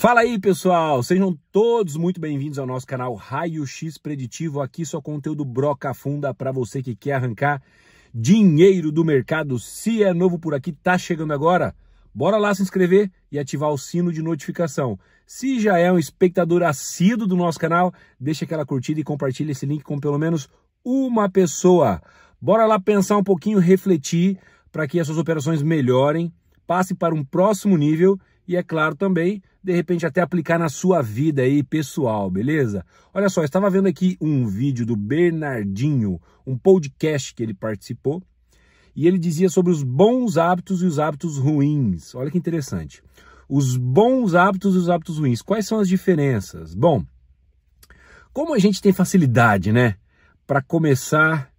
Fala aí, pessoal! Sejam todos muito bem-vindos ao nosso canal Raio X Preditivo. Aqui só conteúdo broca funda para você que quer arrancar dinheiro do mercado. Se é novo por aqui, tá chegando agora, bora lá se inscrever e ativar o sino de notificação. Se já é um espectador assíduo do nosso canal, deixa aquela curtida e compartilha esse link com pelo menos uma pessoa. Bora lá pensar um pouquinho, refletir para que as suas operações melhorem, passe para um próximo nível e, é claro, também, de repente, até aplicar na sua vida aí pessoal, beleza? Olha só, eu estava vendo aqui um vídeo do Bernardinho, um podcast que ele participou, e ele dizia sobre os bons hábitos e os hábitos ruins. Olha que interessante. Os bons hábitos e os hábitos ruins. Quais são as diferenças? Bom, como a gente tem facilidade, né, para começar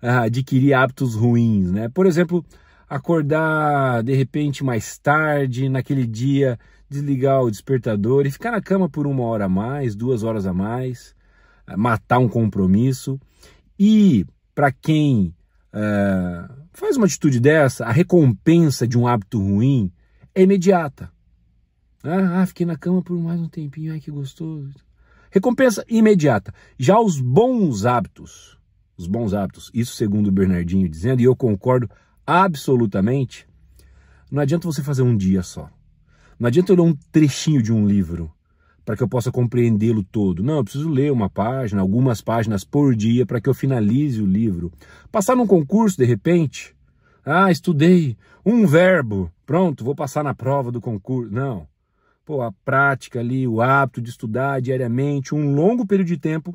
a adquirir hábitos ruins, né? Por exemplo, acordar de repente mais tarde, naquele dia desligar o despertador e ficar na cama por uma hora a mais, duas horas a mais, eh, matar um compromisso. E para quem eh, faz uma atitude dessa, a recompensa de um hábito ruim é imediata. Ah, ah, fiquei na cama por mais um tempinho, ai que gostoso. Recompensa imediata. Já os bons hábitos, os bons hábitos, isso segundo o Bernardinho dizendo, e eu concordo absolutamente, não adianta você fazer um dia só. Não adianta eu ler um trechinho de um livro para que eu possa compreendê-lo todo. Não, eu preciso ler uma página, algumas páginas por dia para que eu finalize o livro. Passar num concurso de repente, ah, estudei um verbo, pronto, vou passar na prova do concurso. Não. Pô, a prática ali, o hábito de estudar diariamente, um longo período de tempo,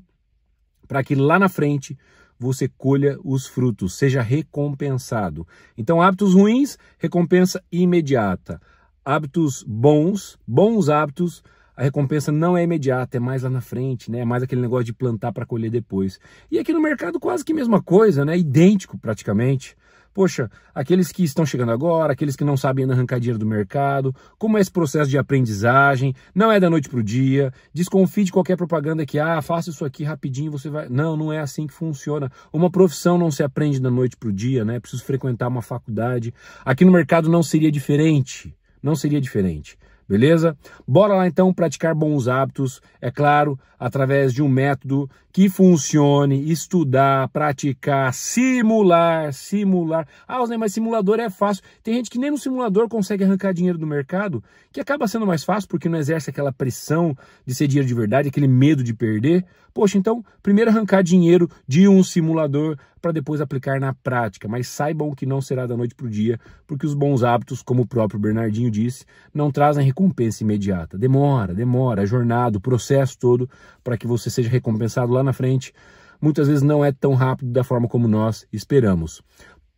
para que lá na frente você colha os frutos, seja recompensado. Então, hábitos ruins, recompensa imediata. Hábitos bons, bons hábitos, a recompensa não é imediata, é mais lá na frente, né? É mais aquele negócio de plantar para colher depois. E aqui no mercado quase que mesma coisa, né? Idêntico praticamente poxa, aqueles que estão chegando agora, aqueles que não sabem arrancar dinheiro do mercado, como é esse processo de aprendizagem, não é da noite para o dia, desconfie de qualquer propaganda que, ah, faça isso aqui rapidinho, você vai... Não, não é assim que funciona. Uma profissão não se aprende da noite para o dia, né? É preciso frequentar uma faculdade. Aqui no mercado não seria diferente, não seria diferente. Beleza? Bora lá então praticar bons hábitos, é claro, através de um método que funcione, estudar, praticar, simular, simular. Ah, Osney, mas simulador é fácil. Tem gente que nem no simulador consegue arrancar dinheiro do mercado, que acaba sendo mais fácil porque não exerce aquela pressão de ser dinheiro de verdade, aquele medo de perder. Poxa, então, primeiro arrancar dinheiro de um simulador, para depois aplicar na prática, mas saibam que não será da noite para o dia, porque os bons hábitos, como o próprio Bernardinho disse, não trazem recompensa imediata. Demora, demora, a é jornada, o processo todo para que você seja recompensado lá na frente, muitas vezes não é tão rápido da forma como nós esperamos.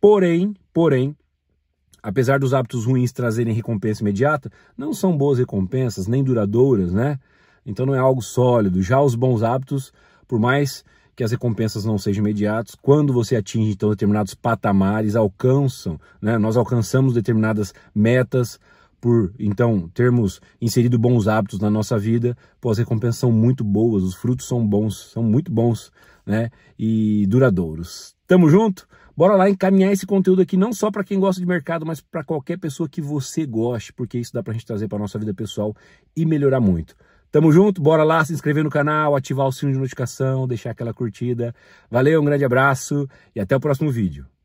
Porém, porém, apesar dos hábitos ruins trazerem recompensa imediata, não são boas recompensas, nem duradouras, né? Então não é algo sólido. Já os bons hábitos, por mais que as recompensas não sejam imediatas. Quando você atinge então determinados patamares, alcançam, né? Nós alcançamos determinadas metas por então termos inserido bons hábitos na nossa vida, pô, as recompensas são muito boas, os frutos são bons, são muito bons, né? E duradouros. Tamo junto? Bora lá encaminhar esse conteúdo aqui não só para quem gosta de mercado, mas para qualquer pessoa que você goste, porque isso dá para a gente trazer para nossa vida pessoal e melhorar muito. Tamo junto, bora lá se inscrever no canal, ativar o sininho de notificação, deixar aquela curtida. Valeu, um grande abraço e até o próximo vídeo.